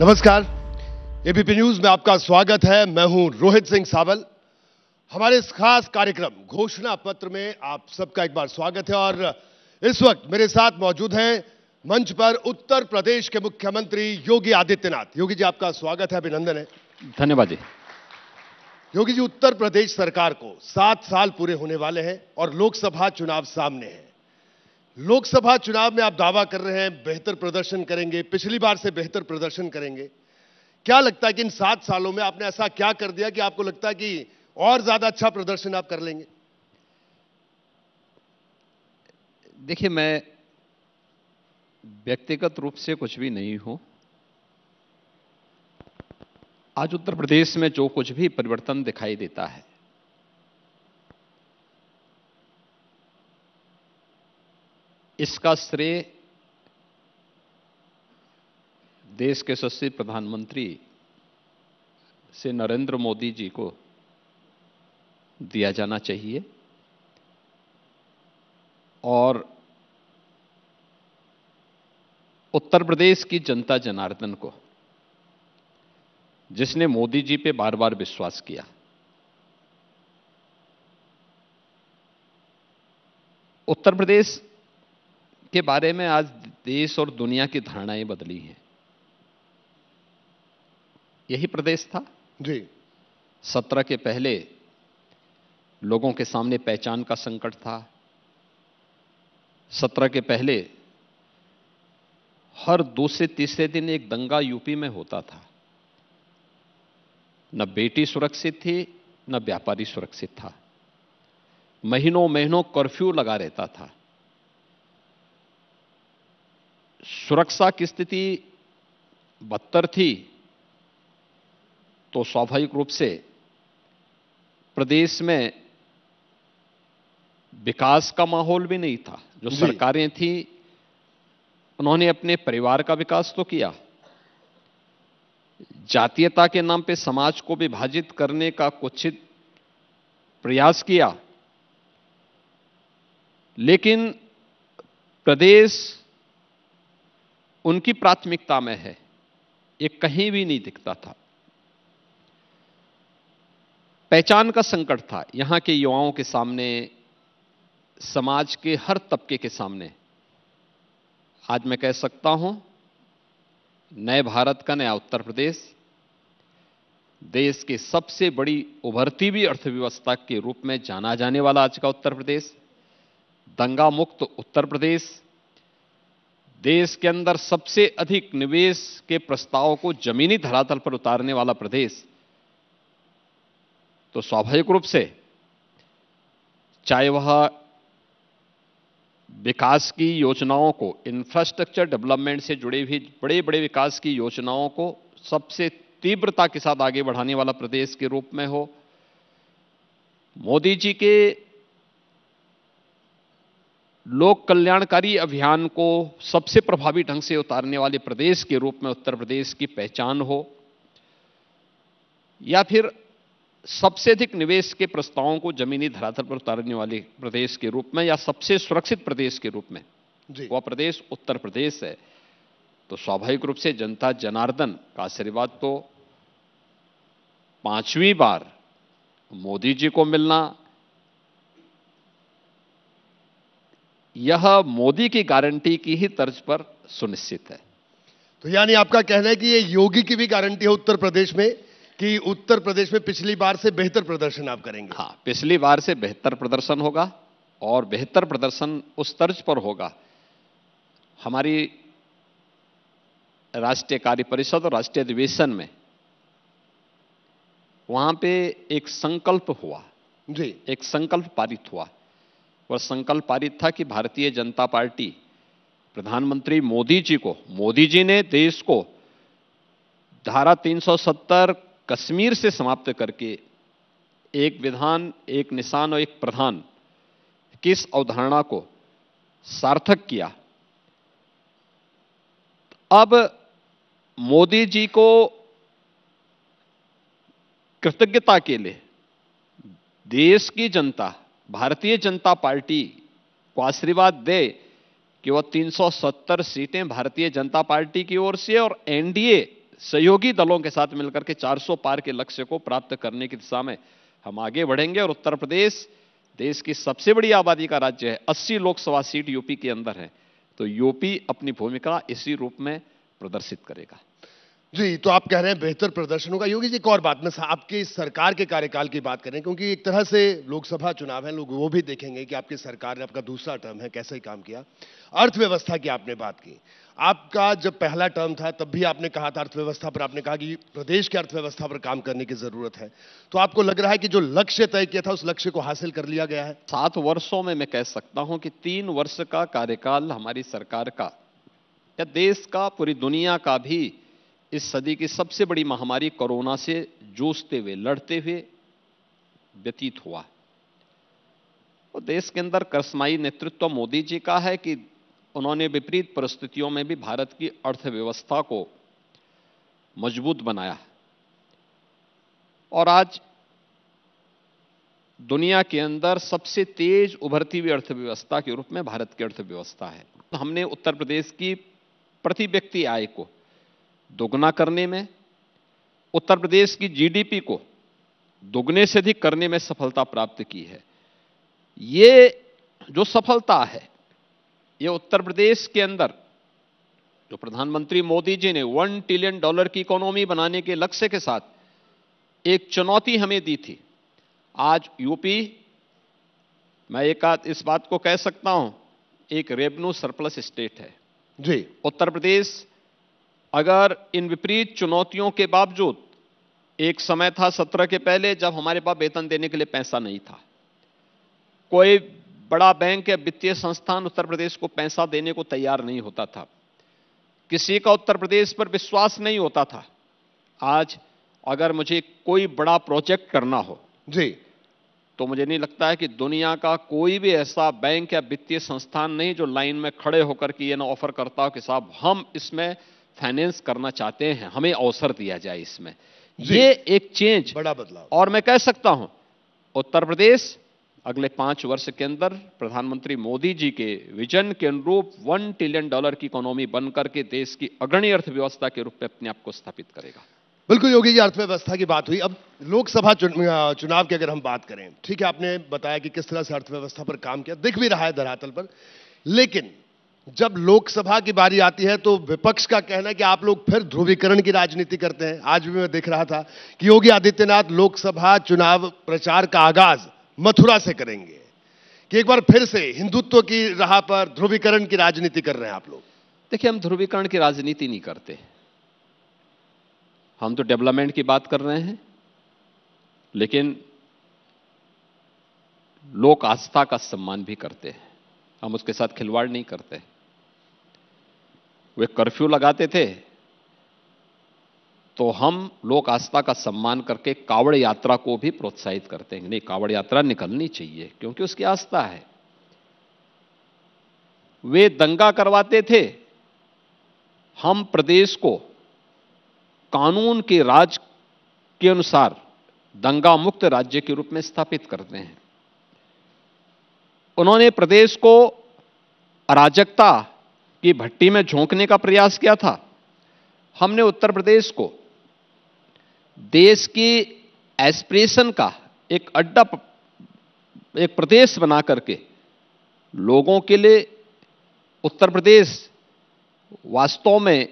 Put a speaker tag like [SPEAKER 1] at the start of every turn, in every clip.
[SPEAKER 1] नमस्कार ABP news में आपका स्वागत है मैं हूं रोहित सिंह सावल हमारे इस खास कार्यक्रम घोषणा पत्र में आप सबका एक बार स्वागत है और इस वक्त मेरे साथ मौजूद हैं मंच पर उत्तर प्रदेश के मुख्यमंत्री योगी आदित्यनाथ योगी जी आपका स्वागत है अभिनंदन है धन्यवाद जी योगी जी उत्तर प्रदेश सरकार को सात साल पूरे होने वाले हैं और लोकसभा चुनाव सामने हैं लोकसभा चुनाव में आप दावा कर रहे हैं बेहतर प्रदर्शन करेंगे पिछली बार से बेहतर प्रदर्शन करेंगे क्या लगता है कि इन सात सालों में आपने ऐसा क्या कर दिया कि आपको लगता है कि और ज़्यादा अच्छा प्रदर्शन आप कर लेंगे
[SPEAKER 2] देखिए मैं व्यक्तिगत रूप से कुछ भी नहीं हूं आज उत्तर प्रदेश में जो कुछ भी परिवर्तन दिखाई देता है इसका श्रेय देश के सस्ती प्रधानमंत्री से नरेंद्र मोदी जी को दिया जाना चाहिए और उत्तर प्रदेश की जनता जनार्दन को जिसने मोदी जी पे बार बार विश्वास किया उत्तर प्रदेश के बारे में आज देश और दुनिया की धारणाएं बदली हैं यही प्रदेश था जी सत्रह के पहले लोगों के सामने पहचान का संकट था सत्रह के पहले हर दूसरे तीसरे दिन एक दंगा यूपी में होता था न बेटी सुरक्षित थी न व्यापारी सुरक्षित था महीनों महीनों कर्फ्यू लगा रहता था सुरक्षा की स्थिति बदतर थी तो स्वाभाविक रूप से प्रदेश में विकास का माहौल भी नहीं था जो सरकारें थी उन्होंने अपने परिवार का विकास तो किया जातीयता के नाम पे समाज को विभाजित करने का कुछ प्रयास किया लेकिन प्रदेश उनकी प्राथमिकता में है ये कहीं भी नहीं दिखता था पहचान का संकट था यहां के युवाओं के सामने समाज के हर तबके के सामने आज मैं कह सकता हूं नए भारत का नया उत्तर प्रदेश देश के सबसे बड़ी उभरती हुई अर्थव्यवस्था के रूप में जाना जाने वाला आज का उत्तर प्रदेश दंगा मुक्त उत्तर प्रदेश देश के अंदर सबसे अधिक निवेश के प्रस्ताव को जमीनी धरातल पर उतारने वाला प्रदेश तो स्वाभाविक रूप से चाहे वह विकास की योजनाओं को इंफ्रास्ट्रक्चर डेवलपमेंट से जुड़े भी बड़े बड़े विकास की योजनाओं को सबसे तीव्रता के साथ आगे बढ़ाने वाला प्रदेश के रूप में हो मोदी जी के लोक कल्याणकारी अभियान को सबसे प्रभावी ढंग से उतारने वाले प्रदेश के रूप में उत्तर प्रदेश की पहचान हो या फिर सबसे अधिक निवेश के प्रस्तावों को जमीनी धरातल पर उतारने वाले प्रदेश के रूप में या सबसे सुरक्षित प्रदेश के रूप में वह प्रदेश उत्तर प्रदेश है तो स्वाभाविक रूप से जनता जनार्दन का आशीर्वाद तो पांचवी बार मोदी जी को मिलना यह
[SPEAKER 1] मोदी की गारंटी की ही तर्ज पर सुनिश्चित है तो यानी आपका कहना है कि ये योगी की भी गारंटी है उत्तर प्रदेश में कि उत्तर प्रदेश में पिछली बार से बेहतर प्रदर्शन आप करेंगे
[SPEAKER 2] हाँ पिछली बार से बेहतर प्रदर्शन होगा और बेहतर प्रदर्शन उस तर्ज पर होगा हमारी राष्ट्रीय कार्य परिषद और राष्ट्रीय अधिवेशन में वहां पे एक संकल्प हुआ जी एक संकल्प पारित हुआ वह संकल्प पारित था कि भारतीय जनता पार्टी प्रधानमंत्री मोदी जी को मोदी जी ने देश को धारा 370 कश्मीर से समाप्त करके एक विधान एक निशान और एक प्रधान किस अवधारणा को सार्थक किया अब मोदी जी को कृतज्ञता के लिए देश की जनता भारतीय जनता पार्टी को आशीर्वाद दे कि वह 370 सीटें भारतीय जनता पार्टी की ओर से और एनडीए सहयोगी दलों के साथ मिलकर के 400 पार के लक्ष्य को प्राप्त करने की दिशा में हम आगे बढ़ेंगे और उत्तर प्रदेश देश की सबसे बड़ी आबादी का राज्य है अस्सी लोकसभा सीट यूपी के
[SPEAKER 1] अंदर है तो यूपी अपनी भूमिका इसी रूप में प्रदर्शित करेगा जी तो आप कह रहे हैं बेहतर प्रदर्शन होगा योगी जी एक और बात मैं आपके सरकार के कार्यकाल की बात करें क्योंकि एक तरह से लोकसभा चुनाव है लोग वो भी देखेंगे कि आपकी सरकार ने आपका दूसरा टर्म है कैसे काम किया अर्थव्यवस्था की आपने बात की आपका जब पहला टर्म था तब भी आपने कहा था अर्थव्यवस्था पर आपने कहा कि प्रदेश की अर्थव्यवस्था पर काम करने की जरूरत है तो आपको लग रहा है कि जो लक्ष्य तय किया था उस लक्ष्य को हासिल कर लिया गया है सात वर्षों में मैं कह सकता हूं कि तीन वर्ष का
[SPEAKER 2] कार्यकाल हमारी सरकार का या देश का पूरी दुनिया का भी इस सदी की सबसे बड़ी महामारी कोरोना से जूझते हुए लड़ते हुए व्यतीत हुआ और देश के अंदर करसमाई नेतृत्व मोदी जी का है कि उन्होंने विपरीत परिस्थितियों में भी भारत की अर्थव्यवस्था को मजबूत बनाया और आज दुनिया के अंदर सबसे तेज उभरती हुई अर्थव्यवस्था के रूप में भारत की अर्थव्यवस्था है हमने उत्तर प्रदेश की प्रति व्यक्ति आय को दोगुना करने में उत्तर प्रदेश की जीडीपी को दोगुने से अधिक करने में सफलता प्राप्त की है ये जो सफलता है ये उत्तर प्रदेश के अंदर जो प्रधानमंत्री मोदी जी ने वन ट्रिलियन डॉलर की इकोनॉमी बनाने के लक्ष्य के साथ एक चुनौती हमें दी थी आज यूपी मैं एक आध इस बात को कह सकता हूं एक रेवेन्यू सरप्लस स्टेट है जी उत्तर प्रदेश अगर इन विपरीत चुनौतियों के बावजूद एक समय था सत्रह के पहले जब हमारे पास वेतन देने के लिए पैसा नहीं था कोई बड़ा बैंक या वित्तीय संस्थान उत्तर प्रदेश को पैसा देने को तैयार नहीं होता था किसी का उत्तर प्रदेश पर विश्वास नहीं होता था आज अगर मुझे कोई बड़ा प्रोजेक्ट करना हो जी तो मुझे नहीं लगता है कि दुनिया का कोई भी ऐसा बैंक या वित्तीय संस्थान नहीं जो लाइन में खड़े होकर के ये ना ऑफर करता हो कि साहब हम इसमें फाइनेंस करना चाहते हैं हमें अवसर दिया जाए इसमें ये एक चेंज बड़ा बदलाव और मैं कह सकता हूं उत्तर प्रदेश अगले पांच वर्ष के अंदर प्रधानमंत्री मोदी जी के विजन के अनुरूप वन ट्रिलियन डॉलर की इकोनॉमी बनकर के देश की अग्रणी अर्थव्यवस्था के रूप में अपने आप को स्थापित
[SPEAKER 1] करेगा बिल्कुल योगी जी अर्थव्यवस्था की बात हुई अब लोकसभा चुनाव की अगर हम बात करें ठीक है आपने बताया कि किस तरह से अर्थव्यवस्था पर काम किया दिख भी रहा है धरातल पर लेकिन जब लोकसभा की बारी आती है तो विपक्ष का कहना है कि आप लोग फिर ध्रुवीकरण की राजनीति करते हैं आज भी मैं देख रहा था कि योगी आदित्यनाथ लोकसभा चुनाव प्रचार का आगाज मथुरा से करेंगे कि एक बार फिर से हिंदुत्व की राह पर ध्रुवीकरण की राजनीति कर रहे हैं आप लोग देखिए हम ध्रुवीकरण की राजनीति नहीं करते
[SPEAKER 2] हम तो डेवलपमेंट की बात कर रहे हैं लेकिन लोक आस्था का सम्मान भी करते हैं हम उसके साथ खिलवाड़ नहीं करते हैं वे कर्फ्यू लगाते थे तो हम लोक आस्था का सम्मान करके कावड़ यात्रा को भी प्रोत्साहित करते हैं नहीं कावड़ यात्रा निकलनी चाहिए क्योंकि उसकी आस्था है वे दंगा करवाते थे हम प्रदेश को कानून के राज के अनुसार दंगा मुक्त राज्य के रूप में स्थापित करते हैं उन्होंने प्रदेश को अराजकता की भट्टी में झोंकने का प्रयास किया था हमने उत्तर प्रदेश को देश की एस्पिरेशन का एक अड्डा एक प्रदेश बना करके लोगों के लिए उत्तर प्रदेश वास्तव में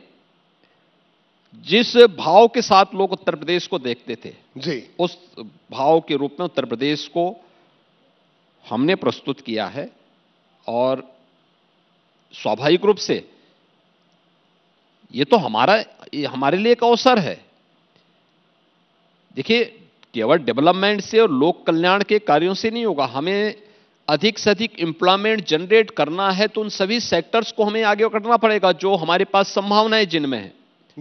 [SPEAKER 2] जिस भाव के साथ लोग उत्तर प्रदेश को देखते थे जी उस भाव के रूप में उत्तर प्रदेश को हमने प्रस्तुत किया है और स्वाभाविक रूप से ये तो हमारा ये हमारे लिए एक अवसर है देखिए केवल डेवलपमेंट से और लोक कल्याण के कार्यों से नहीं होगा हमें अधिक से अधिक इंप्लॉयमेंट जनरेट करना है तो उन सभी सेक्टर्स को हमें आगे करना पड़ेगा जो हमारे पास संभावनाएं जिनमें है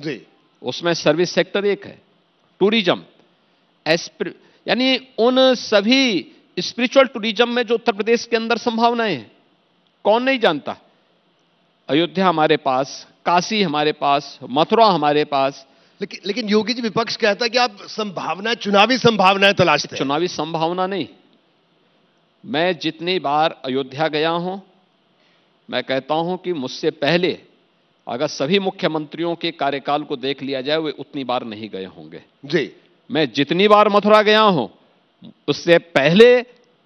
[SPEAKER 2] जी उसमें सर्विस सेक्टर एक है टूरिज्म यानी उन सभी स्पिरिचुअल टूरिज्म में जो उत्तर प्रदेश के अंदर संभावनाएं हैं कौन नहीं जानता अयोध्या हमारे पास काशी हमारे पास मथुरा हमारे पास लेकिन लेकिन योगी जी विपक्ष कहता है कि आप संभावना चुनावी संभावनाएं तलाशते चुनावी संभावना नहीं मैं जितनी बार अयोध्या गया हूं मैं कहता हूं कि मुझसे पहले अगर सभी मुख्यमंत्रियों के कार्यकाल को देख लिया जाए वे उतनी बार नहीं गए होंगे जी मैं जितनी बार मथुरा गया हूं उससे पहले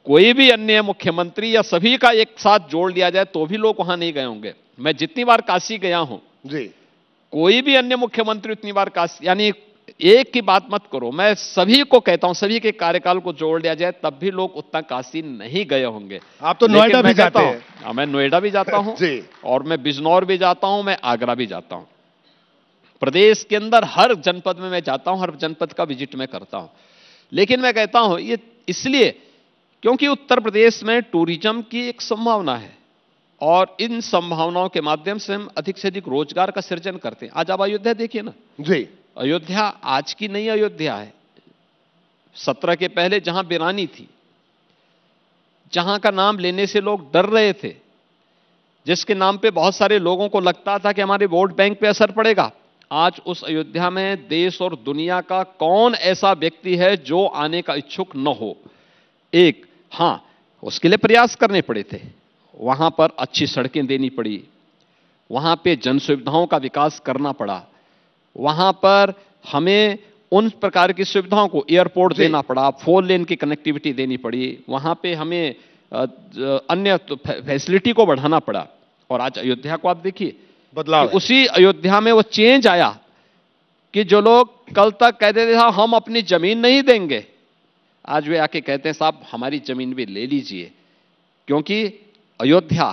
[SPEAKER 2] कोई भी अन्य मुख्यमंत्री या सभी का एक साथ जोड़ लिया जाए तो भी लोग वहां नहीं गए होंगे मैं जितनी बार काशी गया हूं जी कोई भी अन्य मुख्यमंत्री उतनी बार काशी यानी एक की बात मत करो मैं सभी को कहता हूं सभी के कार्यकाल को जोड़ लिया जाए तब भी लोग उतना काशी नहीं गए होंगे आप तो नोएडा भी जाते हैं हाँ, मैं नोएडा भी जाता हूं और मैं बिजनौर भी जाता हूं मैं आगरा भी जाता हूं प्रदेश के अंदर हर जनपद में मैं जाता हूं हर जनपद का विजिट मैं करता हूं लेकिन मैं कहता हूं ये इसलिए क्योंकि उत्तर प्रदेश में टूरिज्म की एक संभावना है और इन संभावनाओं के माध्यम से हम अधिक से अधिक रोजगार का सृजन करते हैं आज आप अयोध्या देखिए ना जी अयोध्या आज की नई अयोध्या है सत्रह के पहले जहां बिरानी थी जहां का नाम लेने से लोग डर रहे थे जिसके नाम पे बहुत सारे लोगों को लगता था कि हमारे वोट बैंक पे असर पड़ेगा आज उस अयोध्या में देश और दुनिया का कौन ऐसा व्यक्ति है जो आने का इच्छुक न हो एक हाँ उसके लिए प्रयास करने पड़े थे वहाँ पर अच्छी सड़कें देनी पड़ी वहाँ पे जन सुविधाओं का विकास करना पड़ा वहाँ पर हमें उन प्रकार की सुविधाओं को एयरपोर्ट देना पड़ा फोर लेन की कनेक्टिविटी देनी पड़ी वहाँ पे हमें अन्य तो फैसिलिटी को बढ़ाना पड़ा और आज अयोध्या को आप देखिए बदलाव उसी अयोध्या में वो चेंज आया कि जो लोग कल तक कहते थे हाँ, हम अपनी जमीन नहीं देंगे आज वे आके कहते हैं साहब हमारी ज़मीन भी ले लीजिए क्योंकि अयोध्या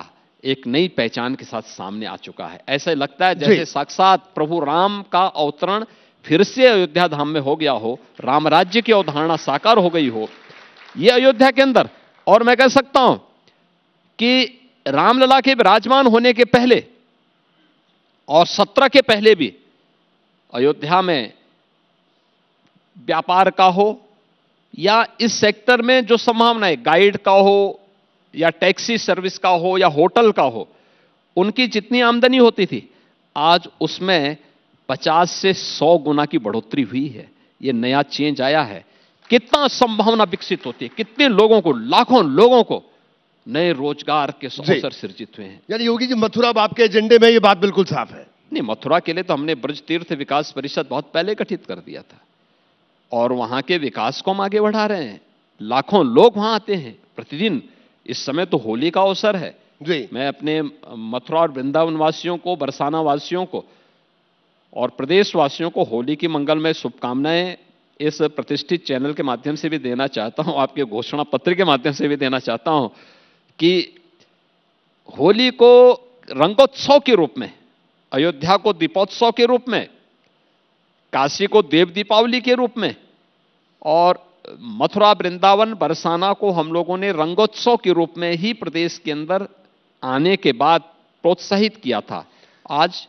[SPEAKER 2] एक नई पहचान के साथ सामने आ चुका है ऐसे लगता है जैसे साक्षात प्रभु राम का अवतरण फिर से अयोध्या धाम में हो गया हो राम राज्य की अवधारणा साकार हो गई हो यह अयोध्या के अंदर और मैं कह सकता हूं कि रामलला के विराजमान होने के पहले और सत्रह के पहले भी अयोध्या में व्यापार का हो या इस सेक्टर में जो संभावनाएं गाइड का हो या टैक्सी सर्विस का हो या होटल का हो उनकी जितनी आमदनी होती थी आज उसमें 50 से 100 गुना की बढ़ोतरी हुई है ये नया चेंज आया है कितना संभावना विकसित होती है कितने लोगों को लाखों लोगों को नए रोजगार के अवसर सृजित हुए हैं
[SPEAKER 1] यानी योगी जी मथुरा अब आपके एजेंडे में ये बात बिल्कुल साफ है
[SPEAKER 2] नहीं मथुरा के लिए तो हमने ब्रज तीर्थ विकास परिषद बहुत पहले गठित कर दिया था और वहां के विकास को हम आगे बढ़ा रहे हैं लाखों लोग वहां आते हैं प्रतिदिन इस समय तो होली का अवसर है जी मैं अपने मथुरा और वृंदावन वासियों को बरसाना वासियों को और प्रदेश वासियों को होली की मंगलमय शुभकामनाएं इस प्रतिष्ठित चैनल के माध्यम से भी देना चाहता हूं आपके घोषणा पत्र के माध्यम से भी देना चाहता हूं कि होली को रंगोत्सव के रूप में अयोध्या को दीपोत्सव के रूप में काशी को देव दीपावली के रूप में और मथुरा वृंदावन बरसाना को हम लोगों ने रंगोत्सव के रूप में ही प्रदेश के अंदर आने के बाद प्रोत्साहित किया था आज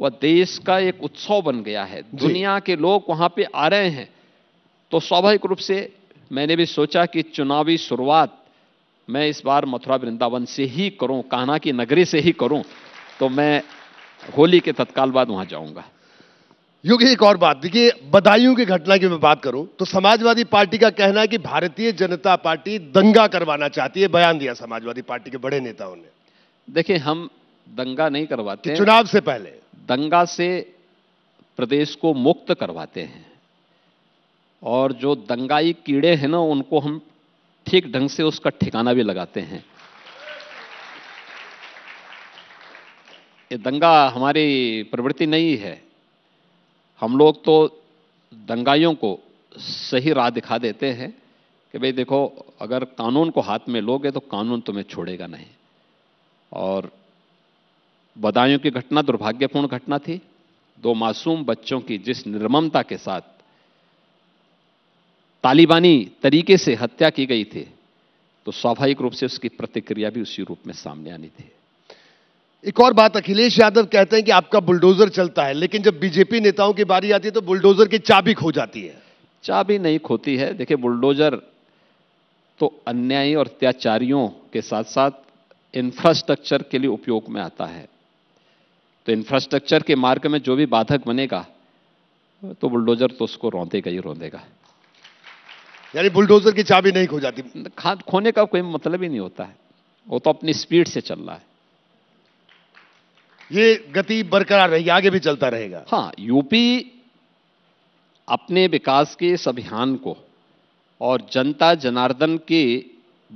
[SPEAKER 2] वह देश का एक उत्सव बन गया है दुनिया के लोग वहां पे आ रहे हैं तो स्वाभाविक रूप से मैंने भी सोचा कि चुनावी शुरुआत मैं इस बार मथुरा वृंदावन से ही करूं कान्हा की नगरी से ही करूं
[SPEAKER 1] तो मैं होली के तत्काल बाद वहां जाऊँगा योगी एक और बात देखिए बदायूं की घटना की मैं बात करूं तो समाजवादी पार्टी का कहना है कि भारतीय जनता पार्टी दंगा करवाना चाहती है बयान दिया समाजवादी पार्टी के बड़े नेताओं ने देखिए हम दंगा नहीं करवाते चुनाव से पहले दंगा से प्रदेश को मुक्त
[SPEAKER 2] करवाते हैं और जो दंगाई कीड़े हैं ना उनको हम ठीक ढंग से उसका ठिकाना भी लगाते हैं ये दंगा हमारी प्रवृत्ति नहीं है हम लोग तो दंगाइयों को सही राह दिखा देते हैं कि भाई देखो अगर कानून को हाथ में लोगे तो कानून तुम्हें छोड़ेगा नहीं और बदायूं की घटना दुर्भाग्यपूर्ण घटना थी दो मासूम बच्चों की जिस निर्ममता के साथ तालिबानी तरीके से हत्या की गई थी तो स्वाभाविक रूप से उसकी प्रतिक्रिया भी उसी रूप में सामने आनी थी
[SPEAKER 1] एक और बात अखिलेश यादव कहते हैं कि आपका बुलडोजर चलता है लेकिन जब बीजेपी नेताओं की बारी आती है तो बुलडोजर की चाबी खो जाती है
[SPEAKER 2] चाबी नहीं खोती है देखिए बुलडोजर तो अन्यायी और अत्याचारियों के साथ साथ इंफ्रास्ट्रक्चर के लिए उपयोग में आता है तो इंफ्रास्ट्रक्चर के मार्ग में जो भी बाधक बनेगा तो बुलडोजर तो उसको रौंदेगा ही रौंदेगा
[SPEAKER 1] यानी बुलडोजर की चाबी नहीं खो जाती
[SPEAKER 2] खोने का कोई मतलब ही नहीं होता है वो तो अपनी स्पीड से चल रहा है ये गति बरकरार रहेगी आगे भी चलता रहेगा हाँ यूपी अपने विकास के इस अभियान को और जनता जनार्दन के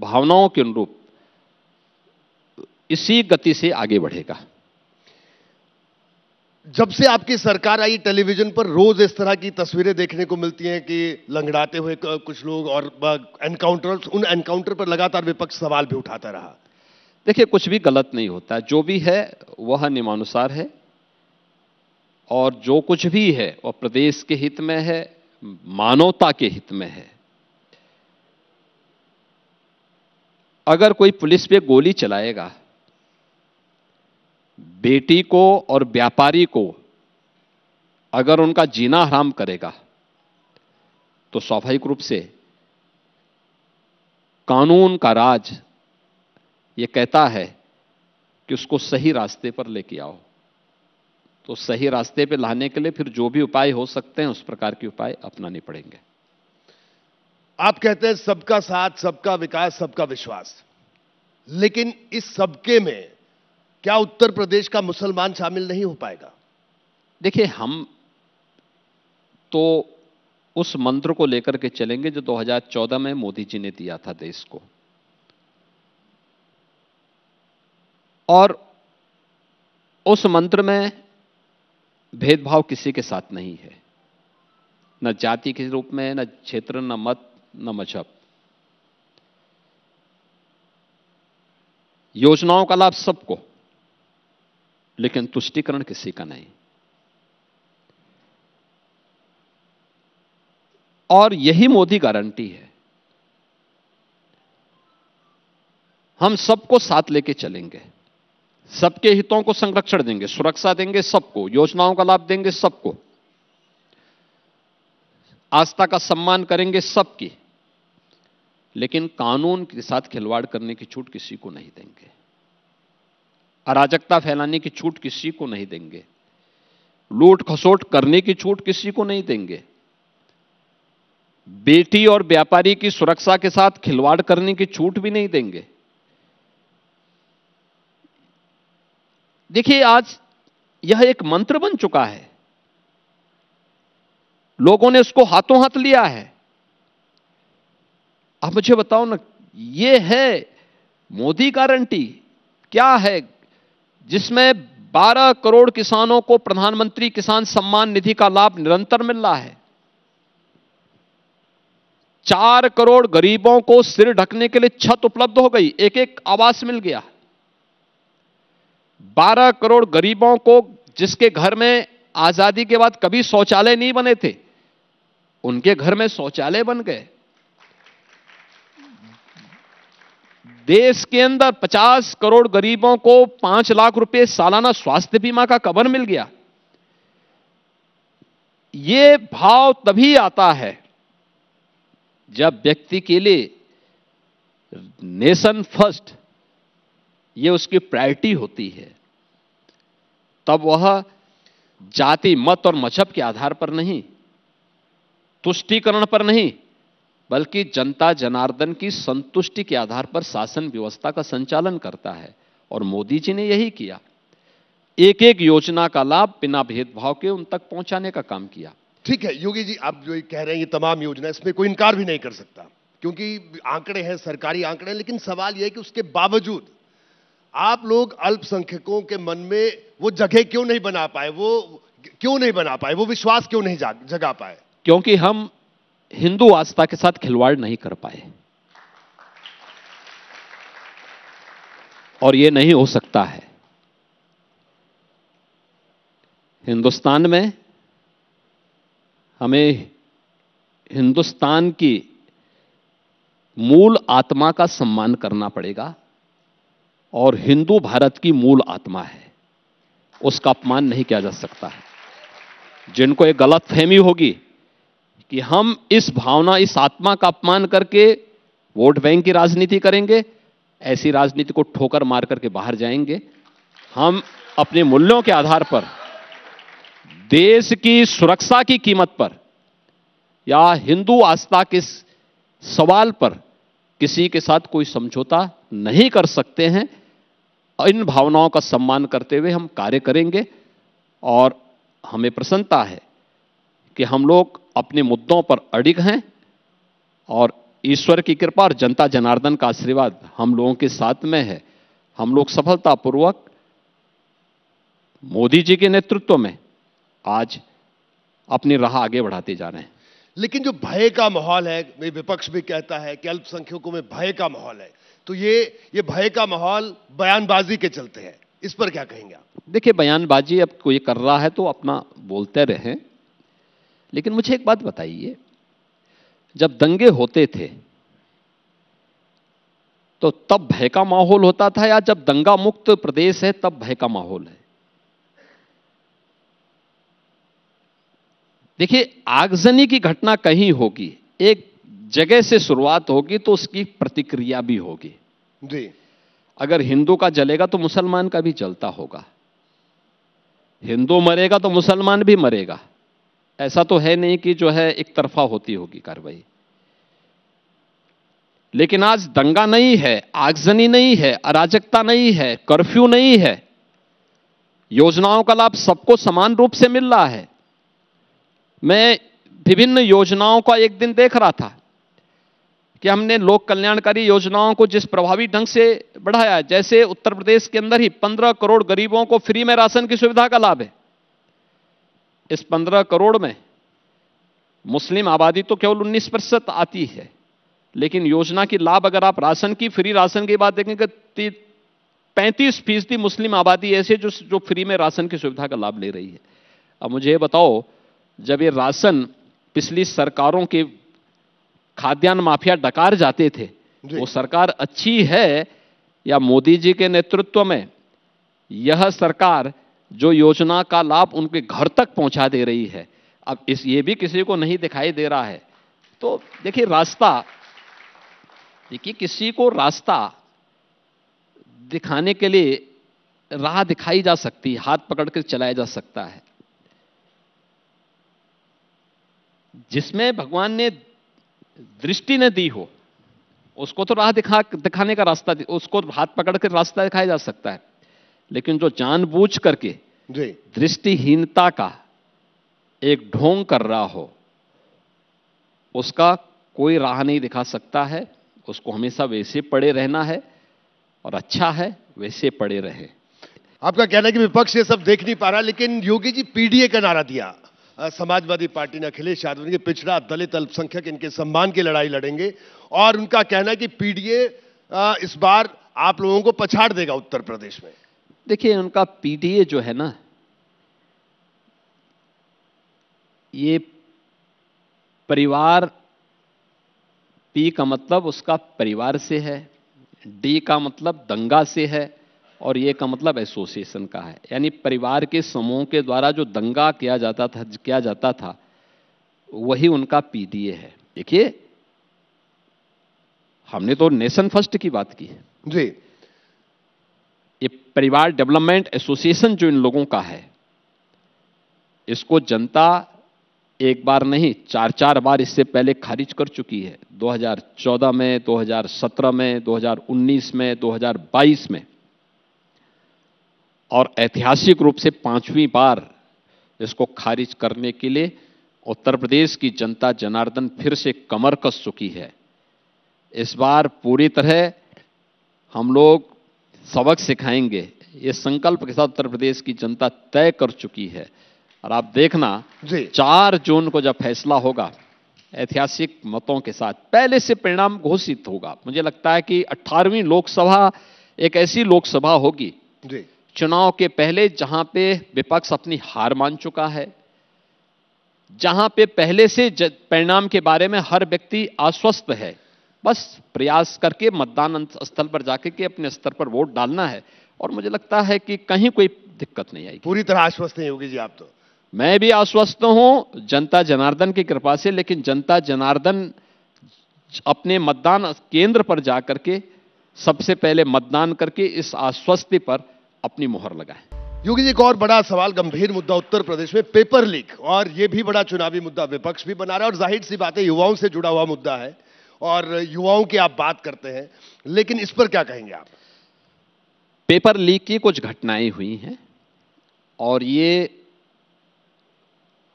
[SPEAKER 2] भावनाओं के अनुरूप इसी गति से आगे बढ़ेगा
[SPEAKER 1] जब से आपकी सरकार आई टेलीविजन पर रोज इस तरह की तस्वीरें देखने को मिलती हैं कि लंगड़ाते हुए कुछ लोग और एनकाउंटर्स उन एनकाउंटर पर लगातार विपक्ष सवाल भी उठाता रहा
[SPEAKER 2] देखिए कुछ भी गलत नहीं होता जो भी है वह नियमानुसार है और जो कुछ भी है वह प्रदेश के हित में है मानवता के हित में है अगर कोई पुलिस पे गोली चलाएगा बेटी को और व्यापारी को अगर उनका जीना हराम करेगा तो स्वाभाविक रूप से कानून का राज ये कहता है कि उसको सही रास्ते पर लेके आओ तो सही रास्ते पे लाने के लिए फिर जो भी उपाय हो सकते हैं उस प्रकार के उपाय अपनाने पड़ेंगे
[SPEAKER 1] आप कहते हैं सबका साथ सबका विकास सबका विश्वास लेकिन इस सबके में क्या उत्तर प्रदेश का मुसलमान शामिल नहीं हो पाएगा देखिए हम
[SPEAKER 2] तो उस मंत्र को लेकर के चलेंगे जो 2014 में मोदी जी ने दिया था देश को और उस मंत्र में भेदभाव किसी के साथ नहीं है न जाति के रूप में न क्षेत्र न मत न मजहब योजनाओं का लाभ सबको लेकिन तुष्टिकरण किसी का नहीं और यही मोदी गारंटी है हम सबको साथ लेके चलेंगे सबके हितों को संरक्षण देंगे सुरक्षा देंगे सबको योजनाओं का लाभ देंगे सबको आस्था का सम्मान करेंगे सबकी लेकिन कानून के साथ खिलवाड़ करने की छूट किसी को नहीं देंगे अराजकता फैलाने की छूट किसी को नहीं देंगे लूट खसोट करने की छूट किसी को नहीं देंगे बेटी और व्यापारी की सुरक्षा के साथ खिलवाड़ करने की छूट भी नहीं देंगे देखिए आज यह एक मंत्र बन चुका है लोगों ने उसको हाथों हाथ लिया है आप मुझे बताओ ना ये है मोदी गारंटी क्या है जिसमें 12 करोड़ किसानों को प्रधानमंत्री किसान सम्मान निधि का लाभ निरंतर मिल रहा है चार करोड़ गरीबों को सिर ढकने के लिए छत उपलब्ध हो गई एक एक आवास मिल गया 12 करोड़ गरीबों को जिसके घर में आज़ादी के बाद कभी शौचालय नहीं बने थे उनके घर में शौचालय बन गए देश के अंदर 50 करोड़ गरीबों को पांच लाख रुपए सालाना स्वास्थ्य बीमा का कवर मिल गया ये भाव तभी आता है जब व्यक्ति के लिए नेशन फर्स्ट ये उसकी प्रायोरिटी होती है तब वह जाति मत और मजहब के आधार पर नहीं तुष्टिकरण पर नहीं बल्कि जनता जनार्दन की संतुष्टि के आधार पर शासन व्यवस्था का संचालन करता है और मोदी जी ने यही किया एक एक योजना का लाभ बिना भेदभाव के उन तक पहुंचाने का काम किया
[SPEAKER 1] ठीक है योगी जी आप जो कह रहे हैं ये तमाम योजना इसमें कोई इनकार भी नहीं कर सकता क्योंकि आंकड़े हैं सरकारी आंकड़े लेकिन सवाल यह है कि उसके बावजूद आप लोग अल्पसंख्यकों के मन में वो जगह क्यों नहीं बना पाए वो क्यों नहीं बना पाए वो विश्वास क्यों नहीं जगा पाए
[SPEAKER 2] क्योंकि हम हिंदू आस्था के साथ खिलवाड़ नहीं कर पाए और ये नहीं हो सकता है हिंदुस्तान में हमें हिंदुस्तान की मूल आत्मा का सम्मान करना पड़ेगा और हिंदू भारत की मूल आत्मा है उसका अपमान नहीं किया जा सकता है जिनको एक गलत फहमी होगी कि हम इस भावना इस आत्मा का अपमान करके वोट बैंक की राजनीति करेंगे ऐसी राजनीति को ठोकर मार करके बाहर जाएंगे हम अपने मूल्यों के आधार पर देश की सुरक्षा की कीमत पर या हिंदू आस्था के सवाल पर किसी के साथ कोई समझौता नहीं कर सकते हैं इन भावनाओं का सम्मान करते हुए हम कार्य करेंगे और हमें प्रसन्नता है कि हम लोग अपने मुद्दों पर अड़िग हैं और ईश्वर की कृपा और जनता जनार्दन का आशीर्वाद हम लोगों के साथ में है हम लोग सफलतापूर्वक मोदी जी के नेतृत्व में आज अपनी राह आगे बढ़ाते जा रहे हैं
[SPEAKER 1] लेकिन जो भय का माहौल है विपक्ष भी कहता है कि अल्पसंख्यकों में भय का माहौल है तो ये ये भय का माहौल बयानबाजी के चलते है इस पर क्या कहेंगे
[SPEAKER 2] आप देखिए बयानबाजी अब कोई कर रहा है तो अपना बोलते रहे लेकिन मुझे एक बात बताइए जब दंगे होते थे तो तब भय का माहौल होता था या जब दंगा मुक्त प्रदेश है तब भय का माहौल है देखिए आगजनी की घटना कहीं होगी एक जगह से शुरुआत होगी तो उसकी प्रतिक्रिया भी होगी जी अगर हिंदू का जलेगा तो मुसलमान का भी जलता होगा हिंदू मरेगा तो मुसलमान भी मरेगा ऐसा तो है नहीं कि जो है एक तरफा होती होगी कार्रवाई लेकिन आज दंगा नहीं है आगजनी नहीं है अराजकता नहीं है कर्फ्यू नहीं है योजनाओं का लाभ सबको समान रूप से मिल रहा है मैं विभिन्न योजनाओं का एक दिन देख रहा था कि हमने लोक कल्याणकारी योजनाओं को जिस प्रभावी ढंग से बढ़ाया जैसे उत्तर प्रदेश के अंदर ही पंद्रह करोड़ गरीबों को फ्री में राशन की सुविधा का लाभ है इस पंद्रह करोड़ में मुस्लिम आबादी तो केवल उन्नीस प्रतिशत आती है लेकिन योजना की लाभ अगर आप राशन की फ्री राशन की बात देखेंगे तो पैंतीस फीसदी मुस्लिम आबादी ऐसे जो जो फ्री में राशन की सुविधा का लाभ ले रही है अब मुझे बताओ जब ये राशन पिछली सरकारों के खाद्यान्न माफिया डकार जाते थे वो सरकार अच्छी है या मोदी जी के नेतृत्व में यह सरकार जो योजना का लाभ उनके घर तक पहुंचा दे रही है अब इस ये भी किसी को नहीं दिखाई दे रहा है तो देखिए रास्ता देखिए किसी को रास्ता दिखाने के लिए राह दिखाई जा सकती है हाथ पकड़ कर चलाया जा सकता है जिसमें भगवान ने दृष्टि ने दी हो उसको तो राह दिखा दिखाने का रास्ता उसको हाथ पकड़ कर रास्ता दिखाया जा सकता है लेकिन जो जानबूझ करके दृष्टिहीनता का एक ढोंग कर रहा हो उसका कोई राह नहीं दिखा सकता है उसको हमेशा
[SPEAKER 1] वैसे पड़े रहना है और अच्छा है वैसे पड़े रहे आपका कहना है कि विपक्ष ये सब देख नहीं पा रहा लेकिन योगी जी पीडीए का नारा दिया समाजवादी पार्टी ने अखिलेश यादव के पिछड़ा दलित अल्पसंख्यक इनके सम्मान की लड़ाई लड़ेंगे और उनका कहना है कि पीडीए इस बार आप लोगों को पछाड़ देगा उत्तर प्रदेश में देखिए उनका पीडीए जो है ना ये
[SPEAKER 2] परिवार पी का मतलब उसका परिवार से है डी का मतलब दंगा से है और ये का मतलब एसोसिएशन का है यानी परिवार के समूह के द्वारा जो दंगा किया जाता था किया जाता था वही उनका पीडीए है देखिए हमने तो नेशन फर्स्ट की बात की जी ये परिवार डेवलपमेंट एसोसिएशन जो इन लोगों का है इसको जनता एक बार नहीं चार चार बार इससे पहले खारिज कर चुकी है 2014 में 2017 में 2019 में 2022 में और ऐतिहासिक रूप से पांचवीं बार इसको खारिज करने के लिए उत्तर प्रदेश की जनता जनार्दन फिर से कमर कस चुकी है इस बार पूरी तरह हम लोग सबक सिखाएंगे ये संकल्प के साथ उत्तर प्रदेश की जनता तय कर चुकी है और आप देखना चार जून को जब फैसला होगा ऐतिहासिक मतों के साथ पहले से परिणाम घोषित होगा मुझे लगता है कि अठारहवीं लोकसभा एक ऐसी लोकसभा होगी चुनाव के पहले जहां पे विपक्ष अपनी हार मान चुका है जहां पे पहले से परिणाम के बारे में हर व्यक्ति आश्वस्त है बस प्रयास करके मतदान स्थल पर जाके के अपने स्तर पर वोट डालना है और मुझे लगता है कि कहीं कोई दिक्कत नहीं आएगी पूरी
[SPEAKER 1] तरह आश्वस्त नहीं होगी जी आप
[SPEAKER 2] तो मैं भी आश्वस्त हूं जनता जनार्दन की कृपा से लेकिन जनता जनार्दन अपने मतदान केंद्र पर जाकर के सबसे पहले मतदान करके इस आश्वस्ति पर अपनी मोहर लगाए
[SPEAKER 1] योगी जी एक और बड़ा सवाल गंभीर मुद्दा उत्तर प्रदेश में पेपर लीक और ये भी बड़ा चुनावी मुद्दा विपक्ष भी बना रहा है और जाहिर सी बात है युवाओं से जुड़ा हुआ मुद्दा है और युवाओं की आप बात करते हैं लेकिन इस पर क्या कहेंगे आप
[SPEAKER 2] पेपर लीक की कुछ घटनाएं हुई हैं और ये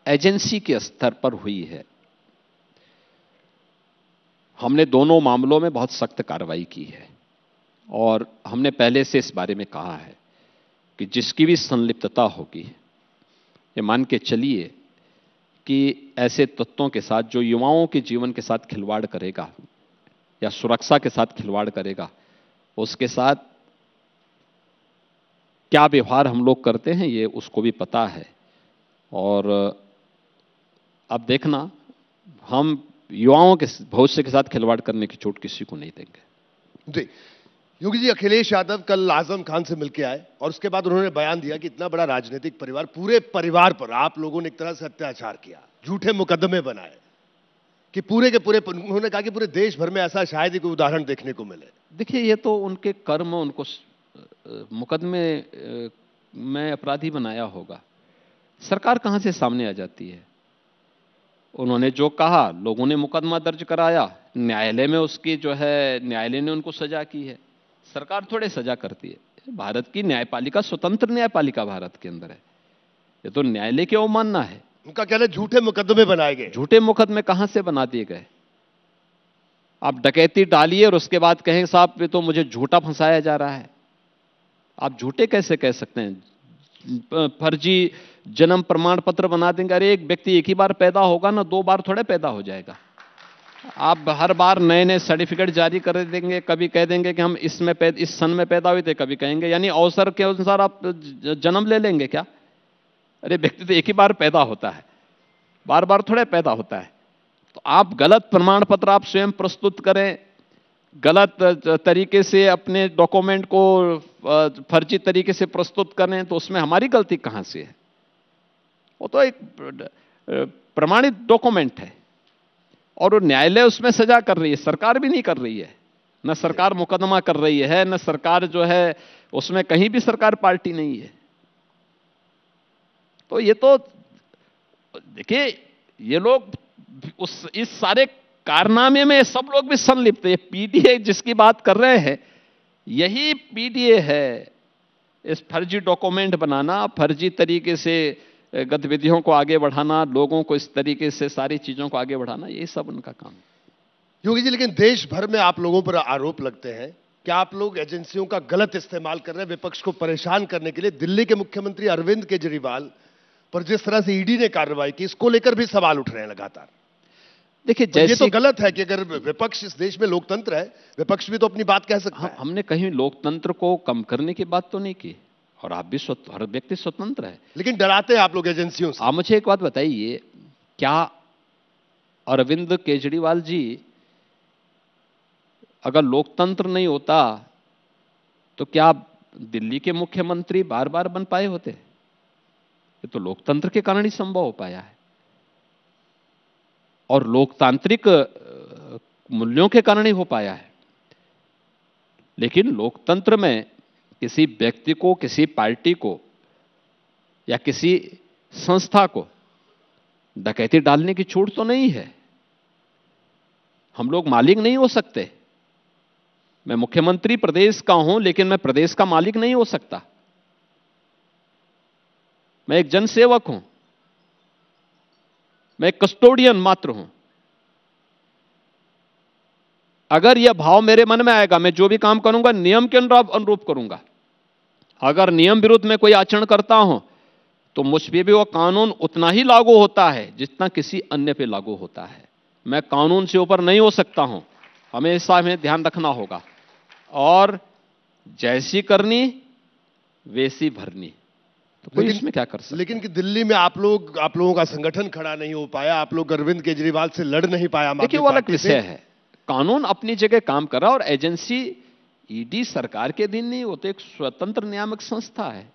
[SPEAKER 2] एजेंसी के स्तर पर हुई है हमने दोनों मामलों में बहुत सख्त कार्रवाई की है और हमने पहले से इस बारे में कहा है कि जिसकी भी संलिप्तता होगी ये मान के चलिए कि ऐसे तत्वों के साथ जो युवाओं के जीवन के साथ खिलवाड़ करेगा या सुरक्षा के साथ खिलवाड़ करेगा उसके साथ क्या व्यवहार हम लोग करते हैं ये उसको भी पता है और अब देखना
[SPEAKER 1] हम युवाओं के भविष्य के साथ खिलवाड़ करने की चोट किसी को नहीं देंगे जी योगी जी अखिलेश यादव कल आजम खान से मिलकर आए और उसके बाद उन्होंने बयान दिया कि इतना बड़ा राजनीतिक परिवार पूरे परिवार पर आप लोगों ने एक तरह से अत्याचार किया झूठे मुकदमे बनाए कि पूरे के पूरे उन्होंने कहा कि पूरे देश भर में ऐसा शायद ही कोई उदाहरण देखने को मिले देखिए ये तो उनके कर्म उनको मुकदमे
[SPEAKER 2] में अपराधी बनाया होगा सरकार कहाँ से सामने आ जाती है उन्होंने जो कहा लोगों ने मुकदमा दर्ज कराया न्यायालय में उसकी जो है न्यायालय ने उनको सजा की है सरकार थोड़े सजा करती है भारत की न्यायपालिका स्वतंत्र न्यायपालिका भारत के अंदर है ये तो न्यायालय की अवमानना है उनका कहना झूठे मुकदमे बनाए गए झूठे मुकदमे कहां से बना दिए गए आप डकैती डालिए और उसके बाद कहें साहब ये तो मुझे झूठा फंसाया जा रहा है आप झूठे कैसे कह सकते हैं फर्जी जन्म प्रमाण पत्र बना देंगे अरे एक व्यक्ति एक ही बार पैदा होगा ना दो बार थोड़े पैदा हो जाएगा आप हर बार नए नए सर्टिफिकेट जारी कर देंगे कभी कह देंगे कि हम इसमें इस सन में पैदा हुए थे कभी कहेंगे यानी अवसर के अनुसार आप जन्म ले लेंगे क्या अरे व्यक्ति तो एक ही बार पैदा होता है बार बार थोड़े पैदा होता है तो आप गलत प्रमाण पत्र आप स्वयं प्रस्तुत करें गलत तरीके से अपने डॉक्यूमेंट को फर्जी तरीके से प्रस्तुत करें तो उसमें हमारी गलती कहाँ से है वो तो एक प्रमाणित डॉक्यूमेंट है और वो न्यायालय उसमें सजा कर रही है सरकार भी नहीं कर रही है न सरकार मुकदमा कर रही है न सरकार जो है उसमें कहीं भी सरकार पार्टी नहीं है तो ये तो देखिए ये लोग उस इस सारे कारनामे में सब लोग भी संलिप्त है पीडीए जिसकी बात कर रहे हैं यही पीडीए है इस फर्जी डॉक्यूमेंट बनाना फर्जी तरीके से गतिविधियों को आगे बढ़ाना लोगों को इस तरीके से सारी
[SPEAKER 1] चीज़ों को आगे बढ़ाना ये सब उनका काम है योगी जी लेकिन देश भर में आप लोगों पर आरोप लगते हैं कि आप लोग एजेंसियों का गलत इस्तेमाल कर रहे हैं विपक्ष को परेशान करने के लिए दिल्ली के मुख्यमंत्री अरविंद केजरीवाल पर जिस तरह से ईडी ने कार्रवाई की इसको लेकर भी सवाल उठ रहे हैं लगातार देखिए जैसे तो ये तो गलत है कि अगर विपक्ष इस देश में लोकतंत्र है विपक्ष भी तो
[SPEAKER 2] अपनी बात कह सकता है हमने कहीं लोकतंत्र को कम करने की बात तो नहीं की और आप भी हर व्यक्ति स्वतंत्र है लेकिन डराते हैं आप लोग एजेंसियों से आप मुझे एक बात बताइए क्या अरविंद केजरीवाल जी अगर लोकतंत्र नहीं होता तो क्या दिल्ली के मुख्यमंत्री बार बार बन पाए होते ये तो लोकतंत्र के कारण ही संभव हो पाया है और लोकतांत्रिक मूल्यों के कारण ही हो पाया है लेकिन लोकतंत्र में किसी व्यक्ति को किसी पार्टी को या किसी संस्था को डकैती डालने की छूट तो नहीं है हम लोग मालिक नहीं हो सकते मैं मुख्यमंत्री प्रदेश का हूं लेकिन मैं प्रदेश का मालिक नहीं हो सकता मैं एक जनसेवक हूं मैं एक कस्टोडियन मात्र हूं अगर यह भाव मेरे मन में आएगा मैं जो भी काम करूंगा नियम के अनुरूप करूंगा अगर नियम विरुद्ध में कोई आचरण करता हो तो मुझ पर भी वह कानून उतना ही लागू होता है जितना किसी अन्य पे लागू होता है मैं कानून से ऊपर नहीं हो सकता हूं हमेशा हमें ध्यान रखना होगा
[SPEAKER 1] और जैसी करनी वैसी भरनी तो कोई इसमें क्या कर सकता लेकिन कि दिल्ली में आप लोग आप लोगों का संगठन खड़ा नहीं हो पाया आप लोग अरविंद केजरीवाल से लड़ नहीं पाया देखिए वो अलग विषय है
[SPEAKER 2] कानून अपनी जगह काम कर रहा और एजेंसी ईडी सरकार के दिन नहीं वो तो एक स्वतंत्र नियामक संस्था है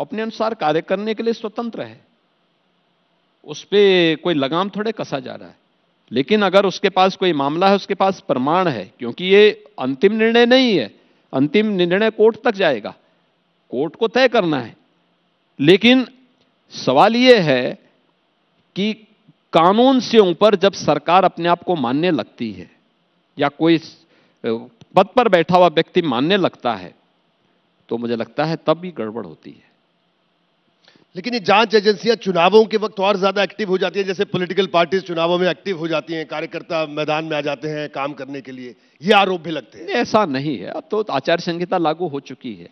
[SPEAKER 2] अपने अनुसार कार्य करने के लिए स्वतंत्र है उस पर कोई लगाम थोड़े कसा जा रहा है लेकिन अगर उसके पास कोई मामला है उसके पास प्रमाण है क्योंकि ये अंतिम निर्णय नहीं है अंतिम निर्णय कोर्ट तक जाएगा कोर्ट को तय करना है लेकिन सवाल यह है कि कानून से ऊपर जब सरकार अपने आप को मानने लगती है या कोई पद पर बैठा हुआ व्यक्ति मानने लगता है तो मुझे लगता है तब भी गड़बड़ होती है
[SPEAKER 1] लेकिन ये जांच एजेंसियां चुनावों के वक्त और ज्यादा एक्टिव हो जाती है जैसे पॉलिटिकल पार्टीज चुनावों में एक्टिव हो जाती हैं कार्यकर्ता मैदान में आ जाते हैं काम करने के लिए ये आरोप भी लगते हैं ऐसा नहीं है अब तो आचार संहिता लागू हो चुकी है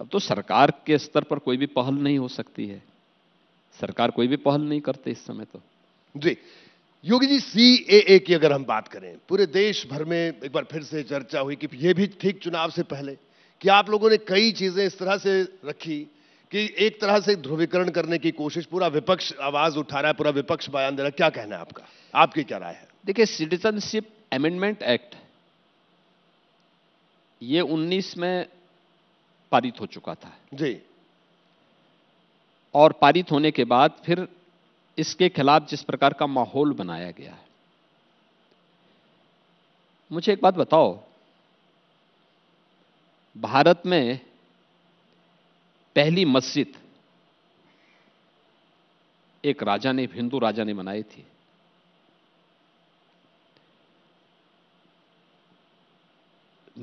[SPEAKER 1] अब तो सरकार
[SPEAKER 2] के स्तर पर कोई भी पहल नहीं हो सकती है सरकार कोई भी पहल नहीं करते इस समय तो
[SPEAKER 1] जी योगी जी सी ए ए की अगर हम बात करें पूरे देश भर में एक बार फिर से चर्चा हुई कि यह भी ठीक चुनाव से पहले कि आप लोगों ने कई चीज़ें इस तरह से रखी कि एक तरह से ध्रुवीकरण करने की कोशिश पूरा विपक्ष आवाज़ उठा रहा है पूरा विपक्ष बयान दे रहा है क्या कहना है आपका आपकी क्या राय है देखिए सिटीजनशिप अमेंडमेंट एक्ट ये 19 में पारित हो चुका था
[SPEAKER 2] जी और पारित होने के बाद फिर इसके खिलाफ जिस प्रकार का माहौल बनाया गया है मुझे एक बात बताओ भारत में पहली मस्जिद एक राजा ने हिंदू राजा ने बनाई थी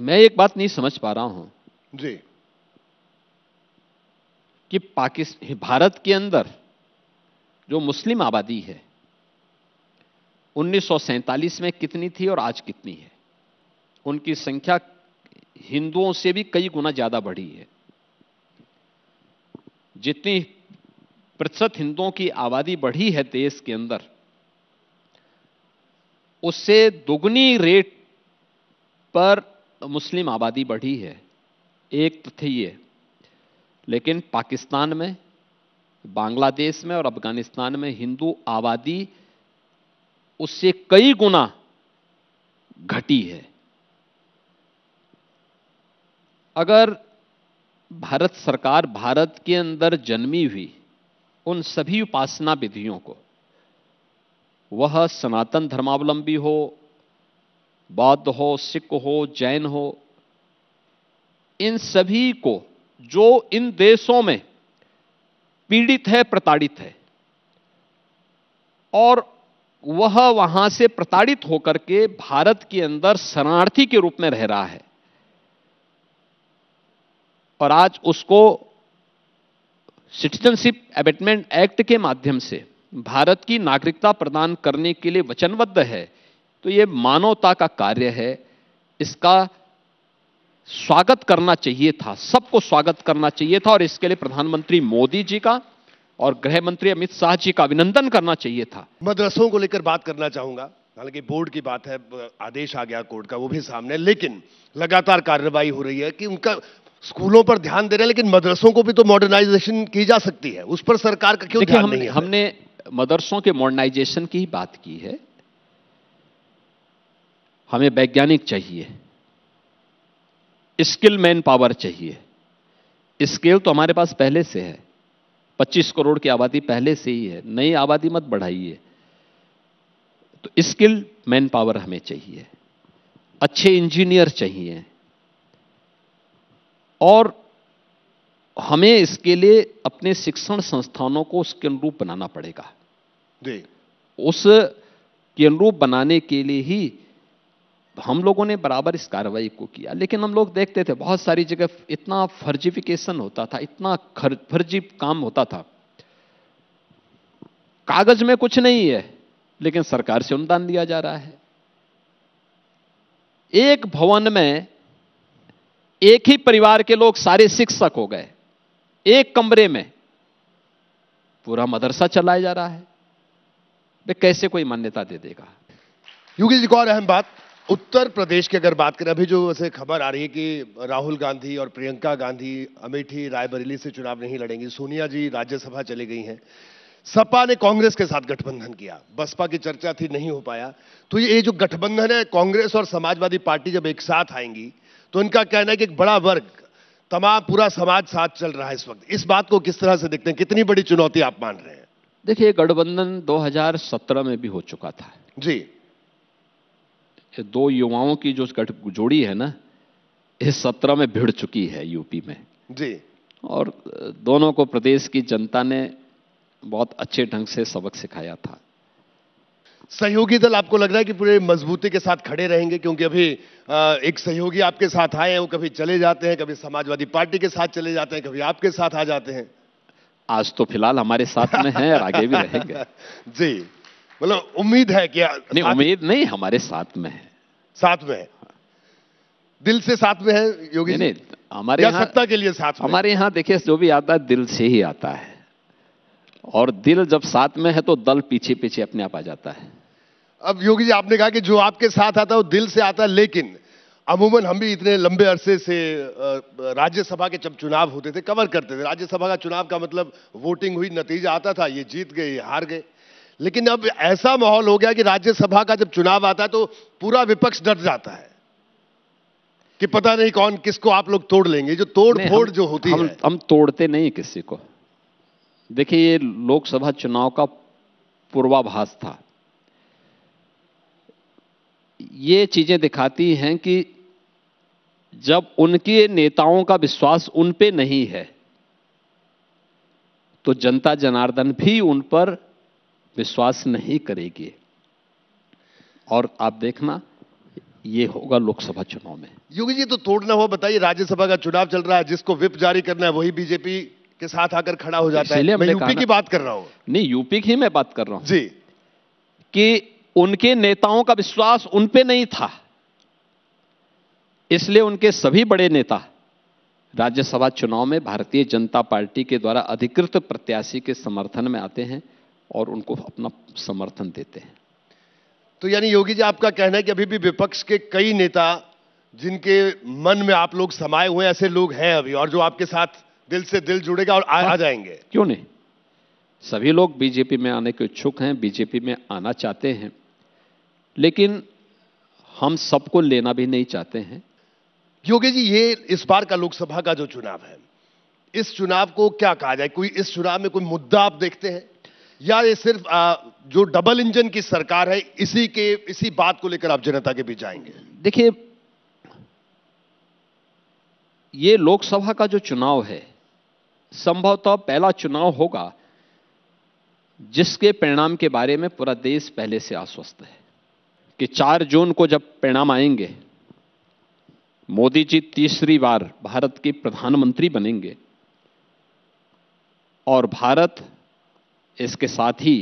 [SPEAKER 2] मैं एक बात नहीं समझ पा रहा हूं जी कि पाकिस्तान भारत के अंदर जो मुस्लिम आबादी है उन्नीस में कितनी थी और आज कितनी है उनकी संख्या हिंदुओं से भी कई गुना ज़्यादा बढ़ी है जितनी प्रतिशत हिंदुओं की आबादी बढ़ी है देश के अंदर उससे दोगुनी रेट पर मुस्लिम आबादी बढ़ी है एक तथ्य तो ये लेकिन पाकिस्तान में बांग्लादेश में और अफगानिस्तान में हिंदू आबादी उससे कई गुना घटी है अगर भारत सरकार भारत के अंदर जन्मी हुई उन सभी उपासना विधियों को वह सनातन धर्मावलंबी हो बौद्ध हो सिख हो जैन हो इन सभी को जो इन देशों में पीड़ित है प्रताड़ित है और वह वहां से प्रताड़ित होकर के भारत के अंदर शरणार्थी के रूप में रह रहा है और आज उसको सिटीजनशिप एबेटमेंट एक्ट के माध्यम से भारत की नागरिकता प्रदान करने के लिए वचनबद्ध है तो यह मानवता का कार्य है इसका स्वागत करना चाहिए था सबको स्वागत करना चाहिए था और इसके लिए प्रधानमंत्री मोदी जी का और गृह मंत्री अमित शाह जी का अभिनंदन करना चाहिए
[SPEAKER 1] था मदरसों को लेकर बात करना चाहूंगा हालांकि बोर्ड की बात है आदेश आ गया कोर्ट का वो भी सामने लेकिन लगातार कार्रवाई हो रही है कि उनका स्कूलों पर ध्यान दे रहे हैं लेकिन मदरसों को भी तो मॉडर्नाइजेशन की जा सकती है उस पर सरकार का क्यों ध्यान हम, नहीं है हमने
[SPEAKER 2] मदरसों के मॉडर्नाइजेशन की बात की है हमें वैज्ञानिक चाहिए स्किल मैन पावर चाहिए स्केल तो हमारे पास पहले से है 25 करोड़ की आबादी पहले से ही है नई आबादी मत बढ़ाइए तो स्किल मैन पावर हमें चाहिए अच्छे इंजीनियर चाहिए और हमें इसके लिए अपने शिक्षण संस्थानों को उसके अनुरूप बनाना पड़ेगा जी उस के अनुरूप बनाने के लिए ही हम लोगों ने बराबर इस कार्रवाई को किया लेकिन हम लोग देखते थे बहुत सारी जगह इतना फर्जिफिकेशन होता था इतना फर्जी काम होता था कागज में कुछ नहीं है लेकिन सरकार से अनुदान दिया जा रहा है एक भवन में एक ही परिवार के लोग सारे शिक्षक हो गए एक कमरे में पूरा मदरसा चलाया जा रहा है
[SPEAKER 1] वे कैसे कोई मान्यता दे देगा योगी जी को और अहम बात उत्तर प्रदेश की अगर बात करें अभी जो वैसे खबर आ रही है कि राहुल गांधी और प्रियंका गांधी अमेठी रायबरेली से चुनाव नहीं लड़ेंगी सोनिया जी राज्यसभा चली गई हैं सपा ने कांग्रेस के साथ गठबंधन किया बसपा की चर्चा थी नहीं हो पाया तो ये जो गठबंधन है कांग्रेस और समाजवादी पार्टी जब एक साथ आएंगी तो इनका कहना है कि एक बड़ा वर्ग तमाम पूरा समाज साथ चल रहा है इस वक्त इस बात को किस तरह से देखते हैं कितनी बड़ी चुनौती आप मान रहे हैं देखिए गठबंधन
[SPEAKER 2] 2017 में भी हो चुका था जी ये दो युवाओं की जो जोड़ी है ना इस सत्रह में भिड़ चुकी है यूपी में जी और दोनों को प्रदेश की जनता ने बहुत अच्छे ढंग से सबक सिखाया था
[SPEAKER 1] सहयोगी दल आपको लग रहा है कि पूरे मजबूती के साथ खड़े रहेंगे क्योंकि अभी एक सहयोगी आपके साथ आए हैं वो कभी चले जाते हैं कभी समाजवादी पार्टी के साथ चले जाते हैं कभी आपके साथ आ जाते हैं
[SPEAKER 2] आज तो फिलहाल हमारे साथ में हैं और आगे भी रहेंगे जी
[SPEAKER 1] मतलब उम्मीद है कि नहीं उम्मीद नहीं हमारे साथ में है साथ में है दिल से साथ में है योगी नहीं, नहीं हमारे यहाँ सत्ता के लिए साथ में
[SPEAKER 2] हमारे यहाँ देखिए जो भी आता है दिल से ही आता है और दिल जब साथ में है तो दल पीछे
[SPEAKER 1] पीछे अपने आप आ जाता है अब योगी जी आपने कहा कि जो आपके साथ आता है वो दिल से आता है लेकिन अमूमन हम भी इतने लंबे अरसे से राज्यसभा के जब चुनाव होते थे कवर करते थे राज्यसभा का चुनाव का मतलब वोटिंग हुई नतीजा आता था ये जीत गए हार गए लेकिन अब ऐसा माहौल हो गया कि राज्यसभा का जब चुनाव आता है तो पूरा विपक्ष डर जाता है कि पता नहीं कौन किसको आप लोग तोड़ लेंगे जो तोड़ फोड़ जो होती हम, है हम
[SPEAKER 2] तोड़ते नहीं किसी को देखिए ये लोकसभा चुनाव का पूर्वाभास था ये चीजें दिखाती हैं कि जब उनके नेताओं का विश्वास उन पे नहीं है तो जनता जनार्दन भी उन पर विश्वास नहीं करेगी और आप देखना ये होगा लोकसभा चुनाव में
[SPEAKER 1] योगी जी तो तोड़ना हो बताइए राज्यसभा का चुनाव चल रहा है जिसको विप जारी करना है वही बीजेपी के साथ आकर खड़ा हो जाता है मैं यूपी की बात कर रहा हूं
[SPEAKER 2] नहीं यूपी की मैं बात कर रहा हूं जी कि उनके नेताओं का विश्वास उन पे नहीं था इसलिए उनके सभी बड़े नेता राज्यसभा चुनाव में भारतीय जनता पार्टी के द्वारा अधिकृत प्रत्याशी के समर्थन में आते हैं और उनको अपना समर्थन देते
[SPEAKER 1] हैं तो यानी योगी जी आपका कहना है कि अभी भी विपक्ष के कई नेता जिनके मन में आप लोग समाये हुए ऐसे लोग हैं अभी और जो आपके साथ दिल से दिल जुड़ेगा और आ, आ हाँ। जाएंगे
[SPEAKER 2] क्यों नहीं सभी लोग बीजेपी में आने के इच्छुक हैं बीजेपी में आना चाहते हैं लेकिन हम सबको लेना भी नहीं
[SPEAKER 1] चाहते हैं योगी जी ये इस बार का लोकसभा का जो चुनाव है इस चुनाव को क्या कहा जाए कोई इस चुनाव में कोई मुद्दा आप देखते हैं या ये सिर्फ आ, जो डबल इंजन की सरकार है इसी के इसी बात को लेकर आप जनता के बीच आएंगे देखिए ये लोकसभा का जो चुनाव है
[SPEAKER 2] संभवतः पहला चुनाव होगा जिसके परिणाम के बारे में पूरा देश पहले से आश्वस्त है कि 4 जून को जब परिणाम आएंगे मोदी जी तीसरी बार भारत के प्रधानमंत्री बनेंगे और भारत इसके साथ ही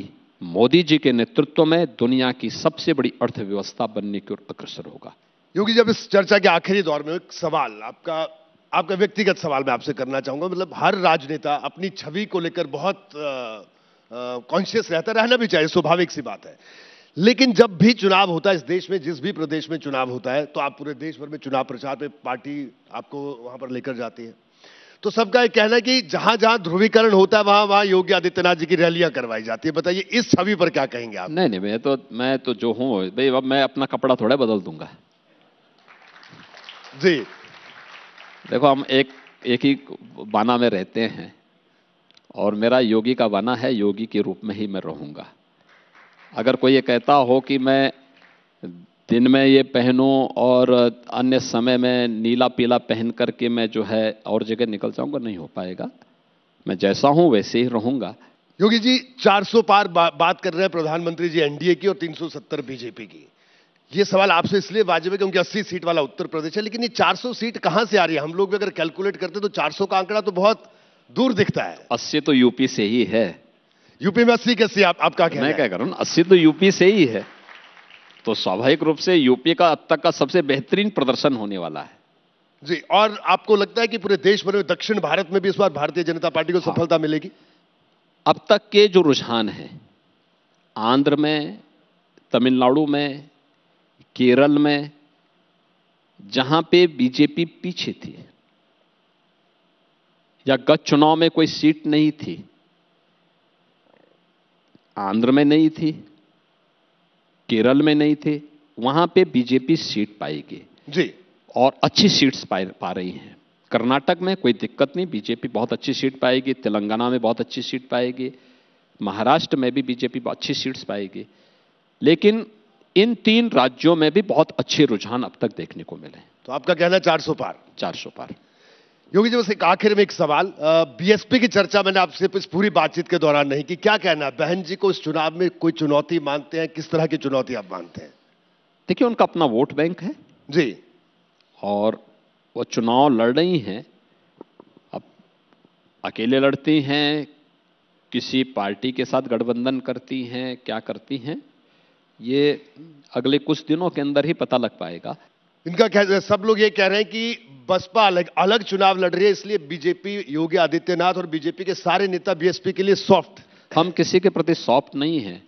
[SPEAKER 2] मोदी जी के नेतृत्व में दुनिया की सबसे बड़ी अर्थव्यवस्था बनने की ओर अग्रसर होगा
[SPEAKER 1] योगी जब इस चर्चा के आखिरी दौर में एक सवाल आपका आपका व्यक्तिगत सवाल मैं आपसे करना चाहूंगा मतलब हर राजनेता अपनी छवि को लेकर बहुत कॉन्शियस रहता रहना भी चाहिए स्वाभाविक सी बात है लेकिन जब भी चुनाव होता है इस देश में जिस भी प्रदेश में चुनाव होता है तो आप पूरे देश भर में चुनाव प्रचार में पार्टी आपको वहां पर लेकर जाती है तो सबका यह कहना है कि जहां जहां ध्रुवीकरण होता है वहां वहां योगी आदित्यनाथ जी की रैलियां करवाई जाती है बताइए इस छवि पर क्या कहेंगे आप
[SPEAKER 2] नहीं नहीं मैं तो मैं तो जो हूं भाई अब मैं अपना कपड़ा थोड़ा बदल दूंगा जी देखो हम एक एक ही बाना में रहते हैं और मेरा योगी का बाना है योगी के रूप में ही मैं रहूंगा अगर कोई ये कहता हो कि मैं दिन में ये पहनूं और अन्य समय में नीला पीला पहन करके मैं जो है और जगह निकल जाऊंगा नहीं हो पाएगा
[SPEAKER 1] मैं जैसा हूं वैसे ही रहूंगा योगी जी 400 पार बा, बात कर रहे हैं प्रधानमंत्री जी एनडीए की और 370 बीजेपी की ये सवाल आपसे इसलिए वाजिब है क्योंकि 80 सीट वाला उत्तर प्रदेश है लेकिन ये 400 सीट कहां से आ रही है हम लोग भी अगर कैलकुलेट करते तो 400 का आंकड़ा तो बहुत दूर दिखता है
[SPEAKER 2] अस्सी तो यूपी से ही है यूपी में अस्सी कैसे आप, आपका मैं क्या करूं अस्सी तो यूपी से ही है तो स्वाभाविक रूप से यूपीए का अब तक का सबसे बेहतरीन
[SPEAKER 1] प्रदर्शन होने वाला है जी और आपको लगता है कि पूरे देश भर में दक्षिण भारत में भी इस बार भारतीय जनता पार्टी को हाँ। सफलता हाँ। मिलेगी अब तक के जो रुझान है आंध्र
[SPEAKER 2] में तमिलनाडु में केरल में जहां पे बीजेपी पीछे थी या गत चुनाव में कोई सीट नहीं थी आंध्र में नहीं थी केरल में नहीं थे वहां पे बीजेपी सीट पाएगी जी और अच्छी सीट्स पा रही हैं कर्नाटक में कोई दिक्कत नहीं बीजेपी बहुत अच्छी सीट पाएगी तेलंगाना में बहुत अच्छी सीट पाएगी महाराष्ट्र में भी बीजेपी अच्छी सीट्स पाएगी लेकिन इन तीन राज्यों में भी बहुत अच्छे रुझान अब तक देखने को
[SPEAKER 1] मिले तो आपका कहना चार सौ पार चार सौ पार योगी जी बस एक आखिर में एक सवाल बीएसपी की चर्चा मैंने आपसे इस पूरी बातचीत के दौरान नहीं की क्या कहना है बहन जी को इस चुनाव में कोई चुनौती मानते हैं किस तरह की चुनौती आप मानते हैं देखिए उनका अपना वोट बैंक है जी और वो चुनाव लड़ रही हैं
[SPEAKER 2] अब अकेले लड़ती हैं किसी पार्टी के साथ गठबंधन करती हैं क्या करती हैं ये अगले कुछ दिनों के अंदर ही पता लग पाएगा
[SPEAKER 1] इनका कह सब लोग ये कह रहे हैं कि बसपा अलग अलग चुनाव लड़ रही है इसलिए बीजेपी योगी आदित्यनाथ और बीजेपी के सारे नेता बीएसपी के लिए सॉफ्ट हम किसी के प्रति सॉफ्ट नहीं है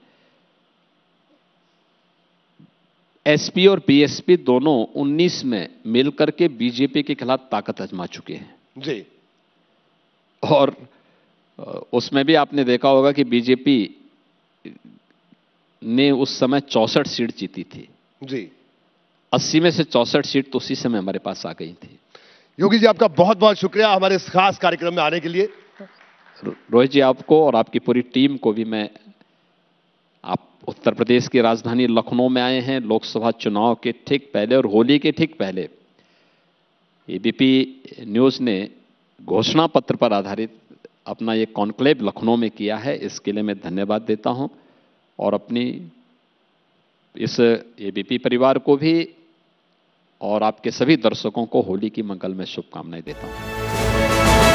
[SPEAKER 2] एसपी और बीएसपी दोनों 19 में मिलकर के बीजेपी के खिलाफ ताकत आजमा चुके हैं जी और उसमें भी आपने देखा होगा कि बीजेपी ने उस समय चौसठ सीट जीती थी जी अस्सी में से चौसठ सीट तो उसी समय हमारे पास आ गई थी
[SPEAKER 1] योगी जी आपका बहुत बहुत शुक्रिया हमारे इस खास कार्यक्रम में आने के लिए
[SPEAKER 2] रोहित जी आपको और आपकी पूरी टीम को भी मैं आप उत्तर प्रदेश की राजधानी लखनऊ में आए हैं लोकसभा चुनाव के ठीक पहले और होली के ठीक पहले एबीपी न्यूज़ ने घोषणा पत्र पर आधारित अपना ये कॉन्क्लेव लखनऊ में किया है इसके लिए मैं धन्यवाद देता हूँ और अपनी इस एबीपी परिवार को भी और आपके सभी दर्शकों को होली की मंगलमय शुभकामनाएं देता हूँ